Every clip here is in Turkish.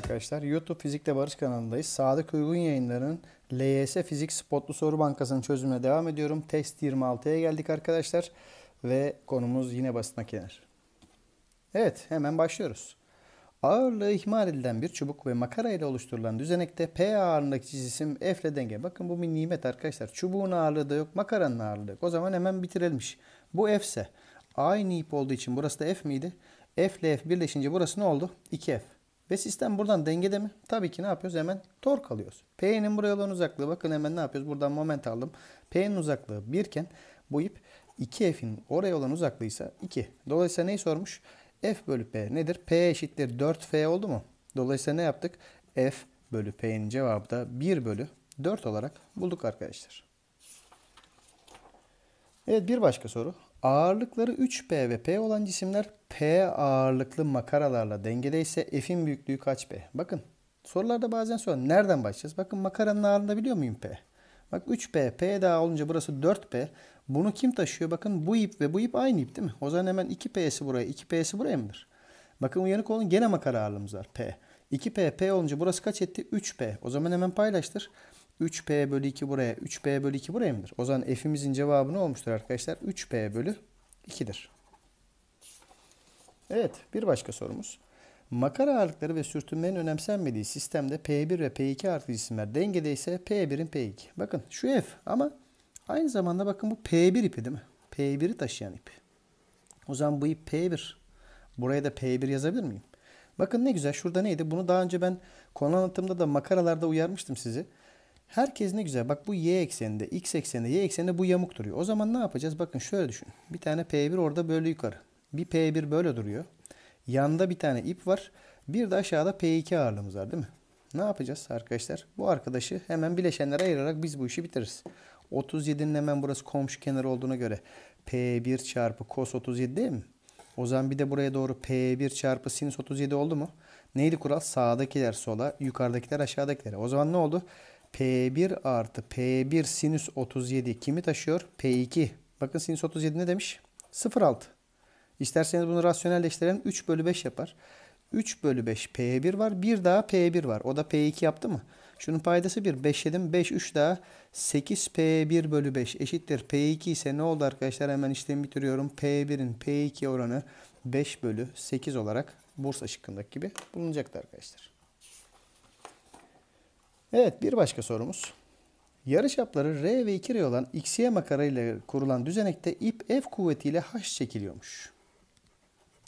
arkadaşlar. YouTube Fizikte Barış kanalındayız. Sadık Uygun yayınlarının LYS Fizik Spotlu Soru Bankası'nın çözümüne devam ediyorum. Test 26'ya geldik arkadaşlar. Ve konumuz yine basit makineler. Evet hemen başlıyoruz. Ağırlığı ihmal edilen bir çubuk ve makara ile oluşturulan düzenekte P ağırlığındaki cisim F ile denge. Bakın bu bir nimet arkadaşlar. Çubuğun ağırlığı da yok makaranın ağırlığı O zaman hemen bitirilmiş. Bu F ise aynı ip olduğu için burası da F miydi? F ile F birleşince burası ne oldu? 2F. Ve sistem buradan dengede mi? Tabii ki ne yapıyoruz? Hemen tork alıyoruz. P'nin buraya olan uzaklığı bakın hemen ne yapıyoruz? Buradan moment aldım. P'nin uzaklığı 1 iken bu ip 2F'in oraya olan uzaklığı ise 2. Dolayısıyla neyi sormuş? F bölü P nedir? P eşittir 4F oldu mu? Dolayısıyla ne yaptık? F bölü P'nin cevabı da 1 bölü 4 olarak bulduk arkadaşlar. Evet bir başka soru. Ağırlıkları 3 p ve P olan cisimler P ağırlıklı makaralarla dengede ise F'in büyüklüğü kaç P? Bakın sorularda bazen sorar. Nereden başlayacağız? Bakın makaranın ağırlığını biliyor muyum P? Bak 3P, P daha olunca burası 4P. Bunu kim taşıyor? Bakın bu ip ve bu ip aynı ip değil mi? O zaman hemen 2P'si buraya, 2P'si buraya mıdır? Bakın uyanık olun gene makara ağırlığımız var P. 2P, P olunca burası kaç etti? 3P. O zaman hemen paylaştır. 3P bölü 2 buraya, 3P bölü 2 buraya mıdır? O zaman F'imizin cevabı ne olmuştur arkadaşlar? 3P bölü 2'dir. Evet, bir başka sorumuz. Makara ağırlıkları ve sürtünmenin önemsenmediği sistemde P1 ve P2 artı cisimler dengede ise P1'in P2. Bakın şu F ama aynı zamanda bakın bu P1 ipi değil mi? P1'i taşıyan ip. O zaman bu ip P1. Buraya da P1 yazabilir miyim? Bakın ne güzel şurada neydi? Bunu daha önce ben konu anlatımda da makaralarda uyarmıştım sizi. Herkes ne güzel. Bak bu y ekseninde, x ekseninde, y ekseninde bu yamuk duruyor. O zaman ne yapacağız? Bakın şöyle düşün. Bir tane P1 orada böyle yukarı. Bir P1 böyle duruyor. Yanda bir tane ip var. Bir de aşağıda P2 ağırlığımız var değil mi? Ne yapacağız arkadaşlar? Bu arkadaşı hemen bileşenlere ayırarak biz bu işi bitiririz. 37'nin hemen burası komşu kenarı olduğuna göre P1 çarpı cos 37 değil mi? O zaman bir de buraya doğru P1 çarpı sinüs 37 oldu mu? Neydi kural? Sağdakiler sola, yukarıdakiler aşağıdakilere. O zaman ne oldu? P1 artı P1 sinüs 37 kimi taşıyor? P2. Bakın sinüs 37 ne demiş? 0,6. İsterseniz bunu rasyonelleştirelim. 3 bölü 5 yapar. 3 bölü 5 P1 var. Bir daha P1 var. O da P2 yaptı mı? Şunun paydası 1. 5 yedim. 5 3 daha. 8 P1 bölü 5 eşittir. P2 ise ne oldu arkadaşlar? Hemen işlemi bitiriyorum. P1'in P2 oranı 5 bölü 8 olarak Bursa şıkkındaki gibi bulunacaktı arkadaşlar. Evet bir başka sorumuz. Yarıçapları R ve 2R olan XY makara ile kurulan düzenekte ip F kuvvetiyle H çekiliyormuş.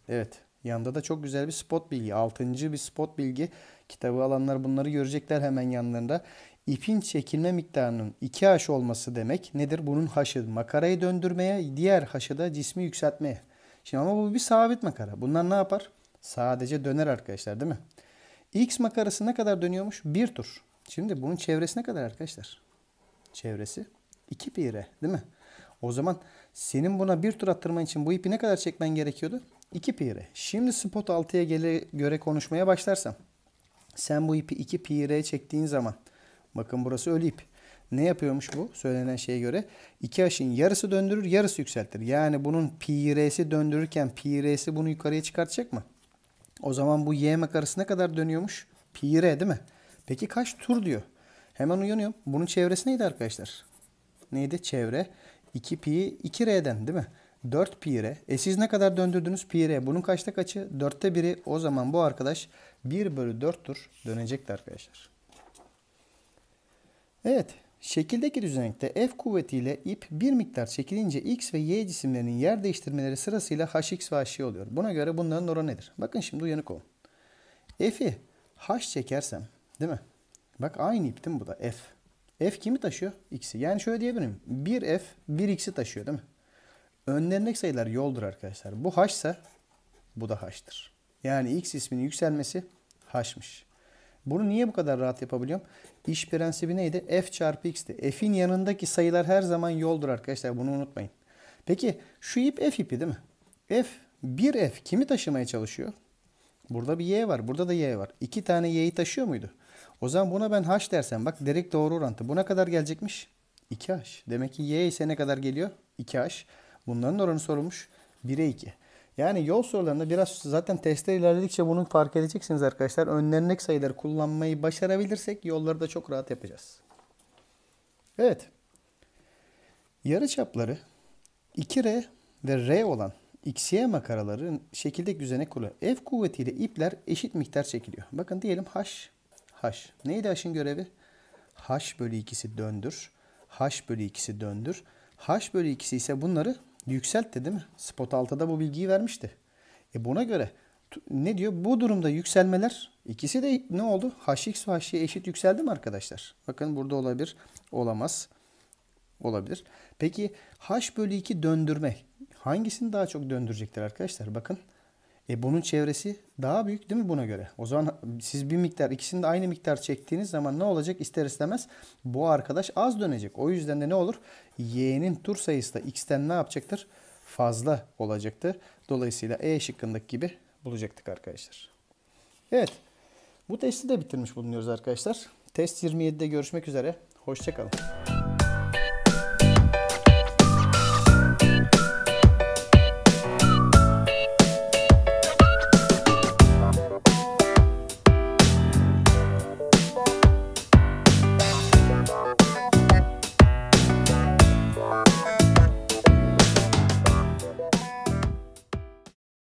Evet yanda da çok güzel bir spot bilgi. Altıncı bir spot bilgi. Kitabı alanlar bunları görecekler hemen yanlarında. İpin çekilme miktarının 2H olması demek nedir? Bunun haşı makarayı döndürmeye, diğer haşı da cismi yükseltmeye. Şimdi ama bu bir sabit makara. Bunlar ne yapar? Sadece döner arkadaşlar değil mi? X makarası ne kadar dönüyormuş? Bir tur. Şimdi bunun çevresi ne kadar arkadaşlar? Çevresi 2 pi r değil mi? O zaman senin buna bir tur attırman için bu ipi ne kadar çekmen gerekiyordu? 2 pi r. Şimdi spot 6'ya göre konuşmaya başlarsam. Sen bu ipi 2 pi r çektiğin zaman. Bakın burası ölü ip. Ne yapıyormuş bu? Söylenen şeye göre 2 aşın yarısı döndürür, yarısı yükseltir. Yani bunun pi r'si döndürürken pi r'si bunu yukarıya çıkartacak mı? O zaman bu y makarası ne kadar dönüyormuş? Pi r değil mi? Peki kaç tur diyor. Hemen uyanıyorum. Bunun çevresi neydi arkadaşlar? Neydi? Çevre 2 pi 2 r'den değil mi? 4 pi r. E siz ne kadar döndürdünüz pi r? Bunun kaçta kaçı? 4'te 1'i. O zaman bu arkadaş 1 bölü 4 tur dönecekti arkadaşlar. Evet. Şekildeki düzenekte F kuvvetiyle ip bir miktar çekilince X ve Y cisimlerinin yer değiştirmeleri sırasıyla Hx ve Hy oluyor. Buna göre bunların oranı nedir? Bakın şimdi uyanık olun. F'i H çekersem Değil mi? Bak aynı ip değil mi bu da? F. F kimi taşıyor? X'i. Yani şöyle diyebilirim. 1F 1X'i taşıyor değil mi? Önlerindeki sayılar yoldur arkadaşlar. Bu H ise bu da H'tır. Yani X isminin yükselmesi H'mış. Bunu niye bu kadar rahat yapabiliyorum? İş prensibi neydi? F çarpı X'ti. F'in yanındaki sayılar her zaman yoldur arkadaşlar. Bunu unutmayın. Peki şu ip F ipi değil mi? F 1F kimi taşımaya çalışıyor? Burada bir Y var. Burada da Y var. İki tane Y'yi taşıyor muydu? O zaman buna ben h dersem bak direkt doğru orantı. Bu ne kadar gelecekmiş? 2h. Demek ki y ise ne kadar geliyor? 2h. Bunların oranı sorulmuş. 1'e 2. Yani yol sorularında biraz zaten testler ilerledikçe bunu fark edeceksiniz arkadaşlar. Önlenek sayıları kullanmayı başarabilirsek yolları da çok rahat yapacağız. Evet. Yarı çapları 2R ve R olan XY makaraların şekilde düzene kurulu. F kuvvetiyle ipler eşit miktar çekiliyor. Bakın diyelim H h. Neydi h'ın görevi? h bölü ikisi döndür. h bölü ikisi döndür. h bölü ikisi ise bunları yükseltti değil mi? Spot 6'da bu bilgiyi vermişti. E buna göre ne diyor? Bu durumda yükselmeler ikisi de ne oldu? hx ve hy eşit yükseldi mi arkadaşlar? Bakın burada olabilir, olamaz. Olabilir. Peki h bölü 2 döndürme hangisini daha çok döndürecektir arkadaşlar? Bakın e bunun çevresi daha büyük değil mi buna göre? O zaman siz bir miktar ikisini de aynı miktar çektiğiniz zaman ne olacak? ister istemez bu arkadaş az dönecek. O yüzden de ne olur? Y'nin tur sayısı da X'ten ne yapacaktır? Fazla olacaktır. Dolayısıyla E şıkkındaki gibi bulacaktık arkadaşlar. Evet. Bu testi de bitirmiş bulunuyoruz arkadaşlar. Test 27'de görüşmek üzere. Hoşçakalın.